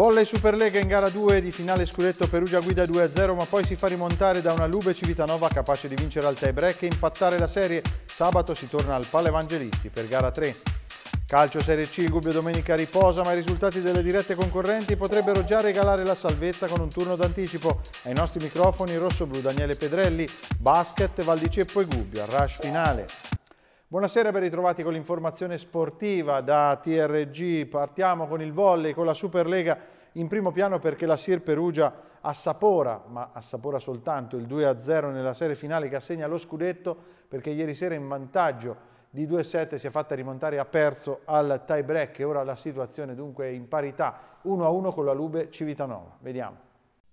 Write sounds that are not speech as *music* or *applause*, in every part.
Volle Superlega in gara 2 di finale scudetto Perugia guida 2-0 ma poi si fa rimontare da una Lube Civitanova capace di vincere al tie break e impattare la serie. Sabato si torna al Pale Evangelisti per gara 3. Calcio Serie C, il Gubbio domenica riposa ma i risultati delle dirette concorrenti potrebbero già regalare la salvezza con un turno d'anticipo. Ai nostri microfoni Rosso Blu Daniele Pedrelli, Basket, Valdiceppo e Gubbio, al rush finale. Buonasera ben ritrovati con l'informazione sportiva da TRG. Partiamo con il volley, con la Superlega in primo piano perché la Sir Perugia assapora, ma assapora soltanto il 2-0 nella serie finale che assegna lo scudetto perché ieri sera in vantaggio di 2-7 si è fatta rimontare a ha perso al tie break e ora la situazione dunque è in parità 1-1 con la Lube Civitanova. Vediamo.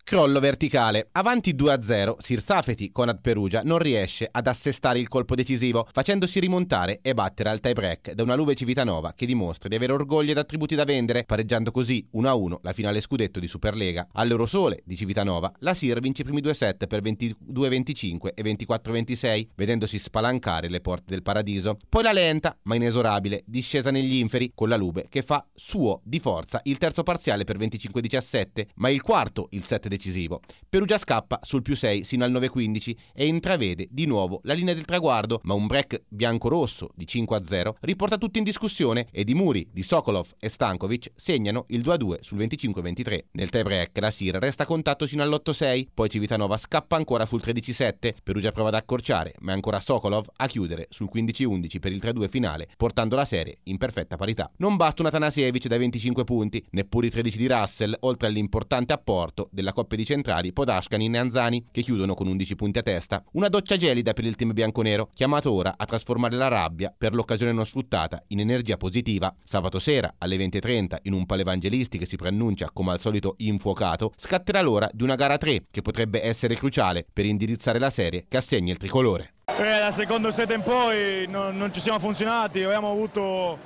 Crollo verticale. Avanti 2-0, Sirsafeti con Ad Perugia non riesce ad assestare il colpo decisivo, facendosi rimontare e battere al tie-break da una Luve Civitanova che dimostra di avere orgoglio ed attributi da vendere, pareggiando così 1-1 la finale scudetto di Superlega. All'Eurosole di Civitanova, la Sir vince i primi due set per 22-25 e 24-26, vedendosi spalancare le porte del paradiso. Poi la lenta, ma inesorabile, discesa negli inferi con la Lube che fa suo di forza il terzo parziale per 25-17, ma il quarto, il set decisivo decisivo. Perugia scappa sul più 6 sino al 9-15 e intravede di nuovo la linea del traguardo, ma un break bianco-rosso di 5-0 riporta tutto in discussione e di Muri, di Sokolov e Stankovic segnano il 2-2 sul 25-23. Nel tie-break la Sir resta a contatto sino all'8-6, poi Civitanova scappa ancora sul 13-7, Perugia prova ad accorciare, ma è ancora Sokolov a chiudere sul 15-11 per il 3-2 finale, portando la serie in perfetta parità. Non basta un Atanasievic dai 25 punti, neppure i 13 di Russell, oltre all'importante apporto della Coppa coppe di centrali Podashkan e Nanzani, che chiudono con 11 punti a testa. Una doccia gelida per il team bianconero, chiamato ora a trasformare la rabbia, per l'occasione non sfruttata, in energia positiva. Sabato sera, alle 20.30, in un palevangelisti che si preannuncia, come al solito, infuocato, scatterà l'ora di una gara 3, che potrebbe essere cruciale per indirizzare la serie che assegna il tricolore. Eh, dal secondo set in poi non, non ci siamo funzionati, abbiamo avuto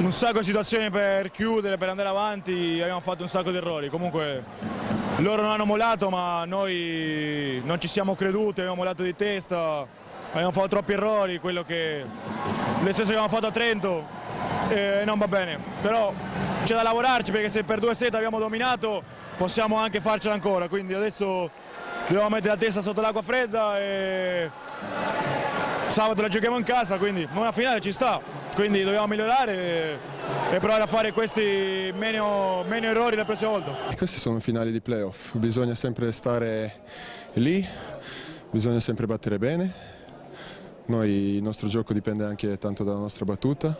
un sacco di situazioni per chiudere, per andare avanti, abbiamo fatto un sacco di errori. Comunque loro non hanno molato ma noi non ci siamo creduti, abbiamo molato di testa, abbiamo fatto troppi errori, quello che... le stesse che abbiamo fatto a Trento e non va bene, però c'è da lavorarci perché se per due set abbiamo dominato possiamo anche farcela ancora, quindi adesso dobbiamo mettere la testa sotto l'acqua fredda e sabato la giochiamo in casa, quindi una finale ci sta, quindi dobbiamo migliorare. E e provare a fare questi meno, meno errori la prossima volta. Queste sono finali di playoff, bisogna sempre stare lì, bisogna sempre battere bene. Noi, il nostro gioco dipende anche tanto dalla nostra battuta.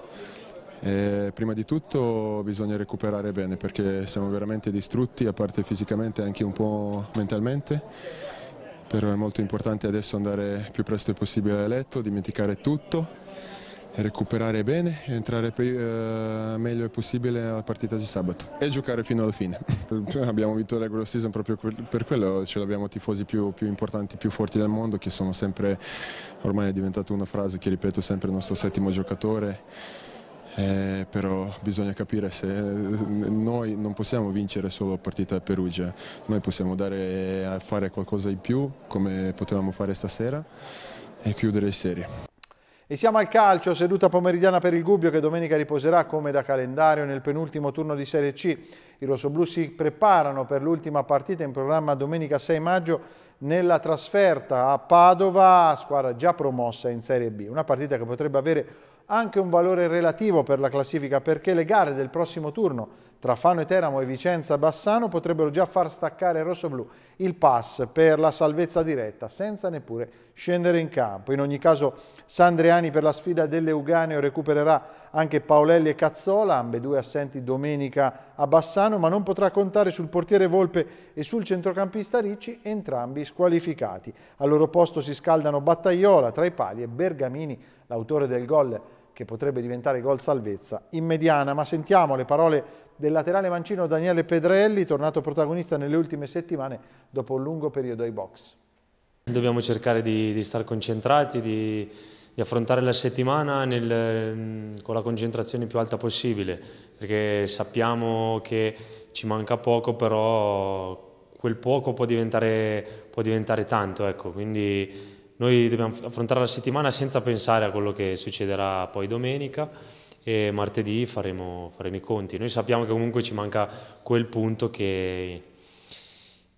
E prima di tutto bisogna recuperare bene perché siamo veramente distrutti, a parte fisicamente e anche un po' mentalmente. Però è molto importante adesso andare più presto possibile a letto, dimenticare tutto recuperare bene e entrare eh, meglio il possibile alla partita di sabato e giocare fino alla fine. *laughs* abbiamo vinto la regular season proprio per quello, ce l'abbiamo tifosi più, più, importanti, più forti del mondo che sono sempre, ormai è diventata una frase che ripeto sempre il nostro settimo giocatore. Eh, però bisogna capire se eh, noi non possiamo vincere solo la partita a Perugia, noi possiamo dare a eh, fare qualcosa in più come potevamo fare stasera e chiudere serie. E siamo al calcio, seduta pomeridiana per il Gubbio che domenica riposerà come da calendario nel penultimo turno di Serie C. I rossoblù si preparano per l'ultima partita in programma domenica 6 maggio nella trasferta a Padova, squadra già promossa in Serie B. Una partita che potrebbe avere anche un valore relativo per la classifica perché le gare del prossimo turno tra Fano e Teramo e Vicenza Bassano potrebbero già far staccare rossoblù il pass per la salvezza diretta senza neppure scendere in campo. In ogni caso Sandriani per la sfida dell'Euganeo recupererà anche Paolelli e Cazzola, ambedue assenti domenica a Bassano, ma non potrà contare sul portiere Volpe e sul centrocampista Ricci, entrambi squalificati. Al loro posto si scaldano Battaiola tra i pali e Bergamini, l'autore del gol che potrebbe diventare gol salvezza in mediana. Ma sentiamo le parole del laterale mancino Daniele Pedrelli, tornato protagonista nelle ultime settimane dopo un lungo periodo ai box. Dobbiamo cercare di, di stare concentrati, di, di, affrontare la settimana nel, con la concentrazione più alta possibile, perché sappiamo che ci manca poco, però quel poco può diventare, può diventare tanto. Ecco. Quindi noi dobbiamo affrontare la settimana senza pensare a quello che succederà poi domenica e martedì faremo, faremo i conti. Noi sappiamo che comunque ci manca quel punto che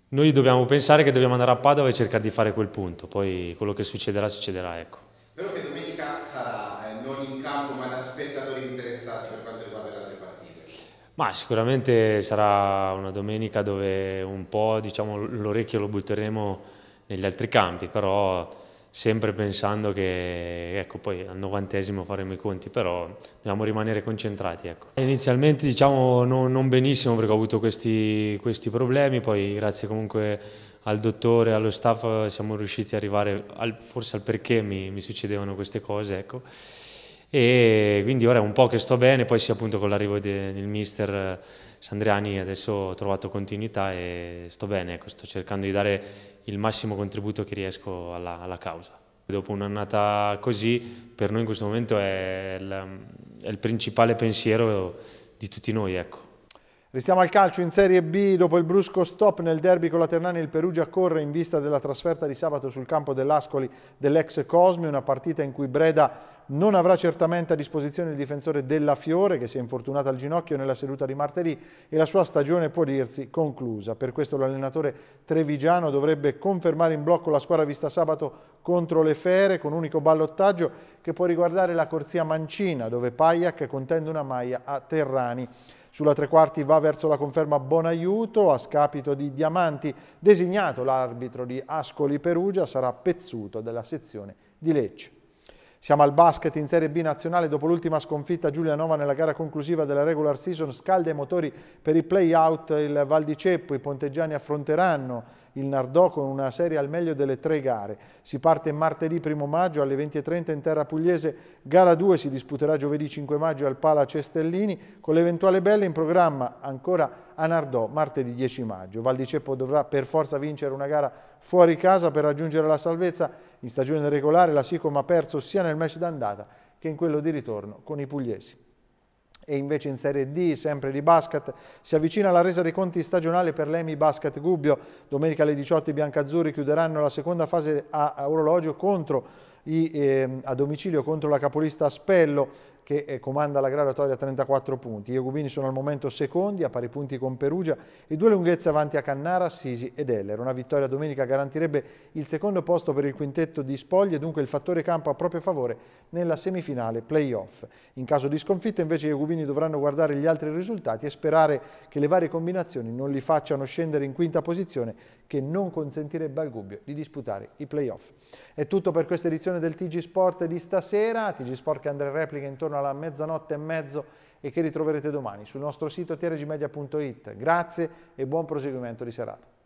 noi dobbiamo pensare che dobbiamo andare a Padova e cercare di fare quel punto, poi quello che succederà succederà, ecco. Spero che domenica sarà eh, non in campo ma da spettatori interessati per quanto riguarda le altre partite. Ma sicuramente sarà una domenica dove un po' diciamo, l'orecchio lo butteremo negli altri campi, però sempre pensando che ecco, poi al novantesimo faremo i conti, però dobbiamo rimanere concentrati. Ecco. Inizialmente diciamo non, non, benissimo perché ho avuto questi, questi problemi, poi grazie comunque al dottore, allo staff siamo riusciti ad arrivare al, forse al perché mi, mi succedevano queste cose. Ecco e quindi ora è un po' che sto bene, poi sì appunto con l'arrivo del mister eh, Sandriani adesso ho trovato continuità e sto bene, ecco, sto cercando di dare il massimo contributo che riesco alla, alla causa. Dopo un'annata così, per noi in questo momento è il, mm, è il principale pensiero di tutti noi. Ecco. Restiamo al calcio in Serie B, dopo il brusco stop nel derby con la Ternani il Perugia corre in vista della trasferta di sabato sul campo dell'Ascoli dell'ex Cosmi, una partita in cui Breda non avrà certamente a disposizione il difensore della Fiore che si è infortunata al ginocchio nella seduta di martedì e la sua stagione può dirsi conclusa. Per questo l'allenatore trevigiano dovrebbe confermare in blocco la squadra vista sabato contro le Fere con unico ballottaggio che può riguardare la corsia Mancina dove Pajac contende una maglia a Terrani. Sulla tre quarti va verso la conferma Bonaiuto a scapito di Diamanti, designato l'arbitro di Ascoli Perugia, sarà pezzuto della sezione di Lecce. Siamo al basket in Serie B nazionale dopo l'ultima sconfitta Giulianova nella gara conclusiva della regular season. Scalda i motori per i play-out il Val di Ceppo. I ponteggiani affronteranno il Nardò con una serie al meglio delle tre gare. Si parte martedì 1 maggio alle 20.30 in terra pugliese, gara 2 si disputerà giovedì 5 maggio al Pala Cestellini con l'eventuale Belle in programma ancora a Nardò martedì 10 maggio. Val di Ceppo dovrà per forza vincere una gara fuori casa per raggiungere la salvezza. In stagione regolare la Sicoma ha perso sia nel match d'andata che in quello di ritorno con i pugliesi e invece in Serie D, sempre di basket, si avvicina la resa dei conti stagionale per l'Emi Basket Gubbio. Domenica alle 18 i biancazzurri chiuderanno la seconda fase a orologio contro i, eh, a domicilio contro la capolista Spello che eh, comanda la graduatoria a 34 punti. I Iogubini sono al momento secondi a pari punti con Perugia e due lunghezze avanti a Cannara, Sisi ed Eller. Una vittoria domenica garantirebbe il secondo posto per il quintetto di Spogli e dunque il fattore campo a proprio favore nella semifinale playoff. In caso di sconfitta invece i Iogubini dovranno guardare gli altri risultati e sperare che le varie combinazioni non li facciano scendere in quinta posizione che non consentirebbe al Gubbio di disputare i playoff. È tutto per questa edizione del TG Sport di stasera. TG Sport che andrà in replica intorno alla alla mezzanotte e mezzo e che ritroverete domani sul nostro sito trgmedia.it. Grazie e buon proseguimento di serata.